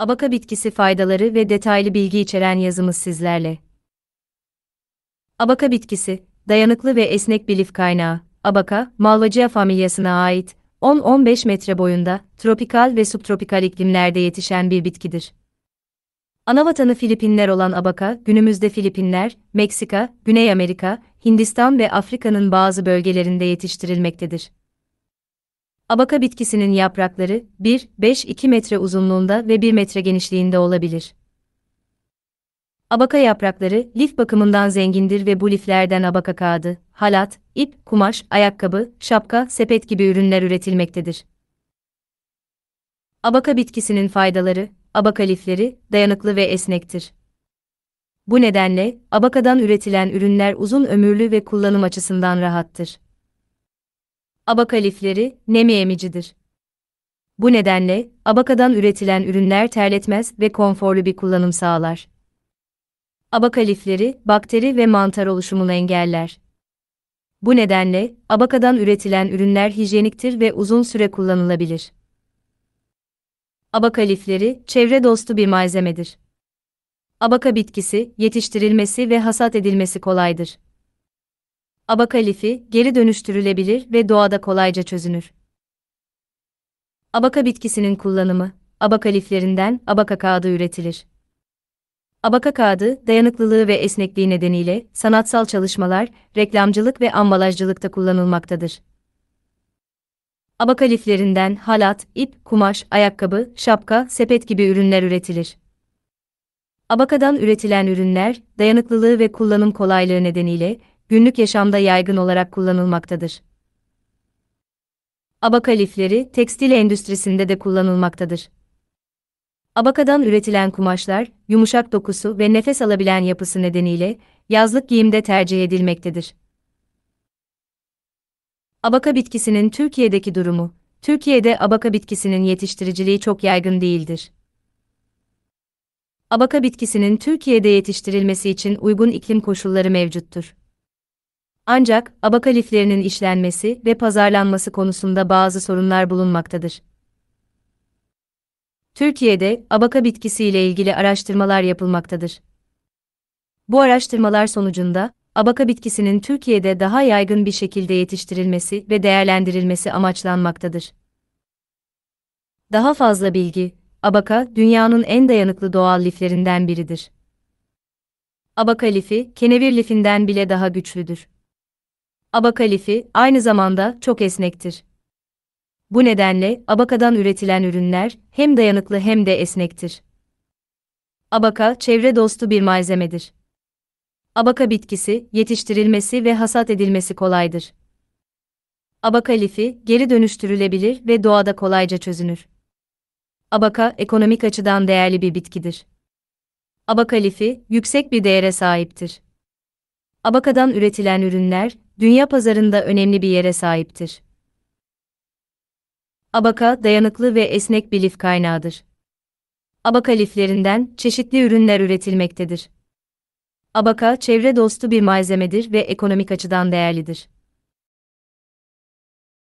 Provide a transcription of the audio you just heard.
Abaka bitkisi faydaları ve detaylı bilgi içeren yazımız sizlerle. Abaka bitkisi, dayanıklı ve esnek bir lif kaynağı. Abaka, Malvacea familyasına ait 10-15 metre boyunda, tropikal ve subtropikal iklimlerde yetişen bir bitkidir. Anavatanı Filipinler olan abaka, günümüzde Filipinler, Meksika, Güney Amerika, Hindistan ve Afrika'nın bazı bölgelerinde yetiştirilmektedir. Abaka bitkisinin yaprakları 1-5-2 metre uzunluğunda ve 1 metre genişliğinde olabilir. Abaka yaprakları lif bakımından zengindir ve bu liflerden abaka kağıdı, halat, ip, kumaş, ayakkabı, şapka, sepet gibi ürünler üretilmektedir. Abaka bitkisinin faydaları, abaka lifleri dayanıklı ve esnektir. Bu nedenle abakadan üretilen ürünler uzun ömürlü ve kullanım açısından rahattır. Abakalifleri lifleri emicidir. Bu nedenle abakadan üretilen ürünler terletmez ve konforlu bir kullanım sağlar. Abakalifleri bakteri ve mantar oluşumunu engeller. Bu nedenle abakadan üretilen ürünler hijyeniktir ve uzun süre kullanılabilir. Abakalifleri çevre dostu bir malzemedir. Abaka bitkisi yetiştirilmesi ve hasat edilmesi kolaydır abakalifi geri dönüştürülebilir ve doğada kolayca çözünür. Abaka bitkisinin kullanımı, abakaliflerinden abaka kağıdı üretilir. Abaka kağıdı, dayanıklılığı ve esnekliği nedeniyle sanatsal çalışmalar, reklamcılık ve ambalajcılıkta kullanılmaktadır. Abakaliflerinden halat, ip, kumaş, ayakkabı, şapka, sepet gibi ürünler üretilir. Abakadan üretilen ürünler, dayanıklılığı ve kullanım kolaylığı nedeniyle günlük yaşamda yaygın olarak kullanılmaktadır. Abaka lifleri tekstil endüstrisinde de kullanılmaktadır. Abakadan üretilen kumaşlar, yumuşak dokusu ve nefes alabilen yapısı nedeniyle yazlık giyimde tercih edilmektedir. Abaka bitkisinin Türkiye'deki durumu, Türkiye'de abaka bitkisinin yetiştiriciliği çok yaygın değildir. Abaka bitkisinin Türkiye'de yetiştirilmesi için uygun iklim koşulları mevcuttur. Ancak aba kaliflerinin işlenmesi ve pazarlanması konusunda bazı sorunlar bulunmaktadır. Türkiye'de abaka bitkisiyle ilgili araştırmalar yapılmaktadır. Bu araştırmalar sonucunda abaka bitkisinin Türkiye'de daha yaygın bir şekilde yetiştirilmesi ve değerlendirilmesi amaçlanmaktadır. Daha fazla bilgi, abaka dünyanın en dayanıklı doğal liflerinden biridir. Abaka lifi, kenevir lifinden bile daha güçlüdür. Abakalifi aynı zamanda çok esnektir. Bu nedenle abakadan üretilen ürünler hem dayanıklı hem de esnektir. Abaka çevre dostu bir malzemedir. Abaka bitkisi yetiştirilmesi ve hasat edilmesi kolaydır. Abakalifi geri dönüştürülebilir ve doğada kolayca çözünür. Abaka ekonomik açıdan değerli bir bitkidir. Abakalifi yüksek bir değere sahiptir. Abakadan üretilen ürünler dünya pazarında önemli bir yere sahiptir. Abaka dayanıklı ve esnek bir lif kaynağıdır. Abaka liflerinden çeşitli ürünler üretilmektedir. Abaka çevre dostu bir malzemedir ve ekonomik açıdan değerlidir.